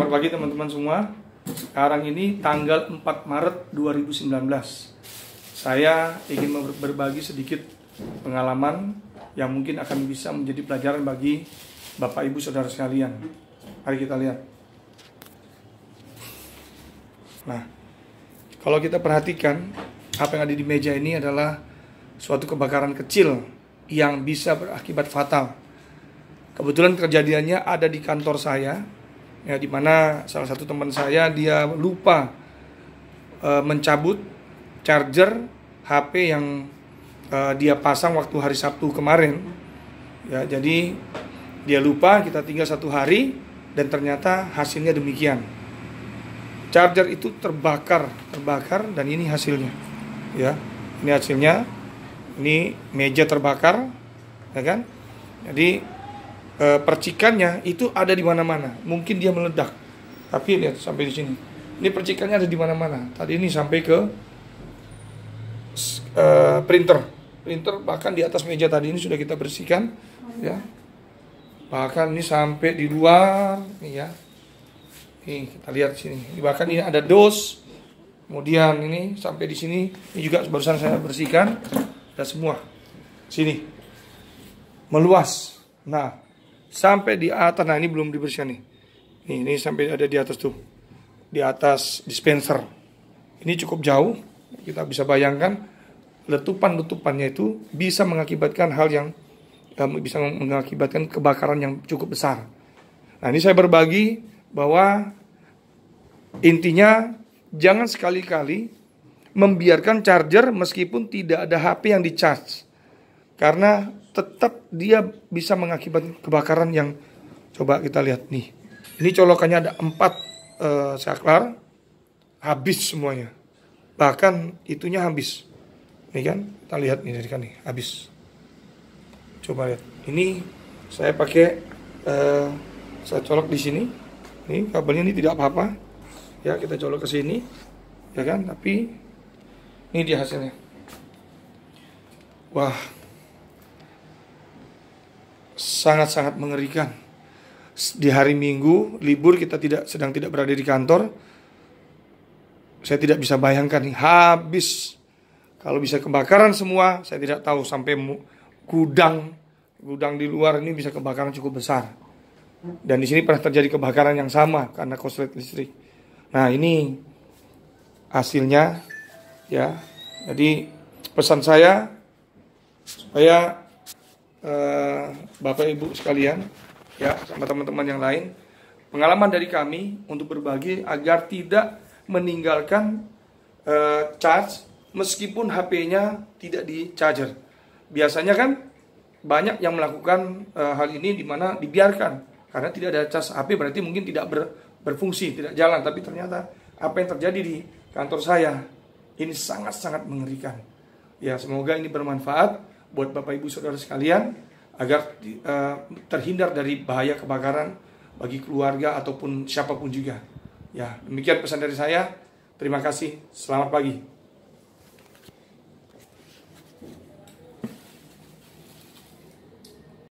Selamat pagi teman-teman semua. Sekarang ini tanggal 4 Maret 2019. Saya ingin berbagi sedikit pengalaman yang mungkin akan bisa menjadi pelajaran bagi Bapak Ibu Saudara sekalian. Mari kita lihat. Nah, kalau kita perhatikan apa yang ada di meja ini adalah suatu kebakaran kecil yang bisa berakibat fatal. Kebetulan kejadiannya ada di kantor saya, ya dimana salah satu teman saya dia lupa uh, mencabut charger HP yang uh, dia pasang waktu hari Sabtu kemarin ya jadi dia lupa kita tinggal satu hari dan ternyata hasilnya demikian charger itu terbakar terbakar dan ini hasilnya ya ini hasilnya ini meja terbakar ya kan jadi Eh, percikannya itu ada di mana-mana. Mungkin dia meledak. Tapi lihat sampai di sini. Ini percikannya ada di mana-mana. Tadi ini sampai ke e, printer. Printer bahkan di atas meja tadi ini sudah kita bersihkan ya. Bahkan ini sampai di luar nih ya. Nih, kita lihat sini. Bahkan ini ada dos. Kemudian ini sampai di sini ini juga barusan saya bersihkan dan semua sini meluas. Nah, sampai di atas nah ini belum dibersihkan nih nih ini sampai ada di atas tuh di atas dispenser ini cukup jauh kita bisa bayangkan letupan-letupannya itu bisa mengakibatkan hal yang eh, bisa mengakibatkan kebakaran yang cukup besar. Nah ini saya berbagi bahwa intinya jangan sekali-kali membiarkan charger meskipun tidak ada HP yang di charge. Karena tetap dia bisa mengakibatkan kebakaran yang coba kita lihat nih. Ini colokannya ada empat e, saklar, habis semuanya. Bahkan itunya habis. Ini kan, kita lihat nih dari kan nih, habis. Coba lihat. Ini saya pakai, e, saya colok di sini. Ini kabelnya ini tidak apa-apa. Ya, kita colok ke sini. Ya kan, tapi ini dia hasilnya. Wah, sangat-sangat mengerikan. Di hari Minggu libur kita tidak sedang tidak berada di kantor. Saya tidak bisa bayangkan habis kalau bisa kebakaran semua, saya tidak tahu sampai gudang gudang di luar ini bisa kebakaran cukup besar. Dan di sini pernah terjadi kebakaran yang sama karena korslet listrik. Nah, ini hasilnya ya. Jadi pesan saya supaya Eh, Bapak Ibu sekalian, ya sama teman-teman yang lain, pengalaman dari kami untuk berbagi agar tidak meninggalkan uh, charge meskipun HP-nya tidak di charger. Biasanya kan banyak yang melakukan uh, hal ini di mana dibiarkan karena tidak ada charge HP berarti mungkin tidak ber, berfungsi, tidak jalan. Tapi ternyata apa yang terjadi di kantor saya ini sangat-sangat mengerikan. Ya, semoga ini bermanfaat buat Bapak Ibu Saudara sekalian agar uh, terhindar dari bahaya kebakaran bagi keluarga ataupun siapapun juga. Ya, demikian pesan dari saya. Terima kasih. Selamat pagi.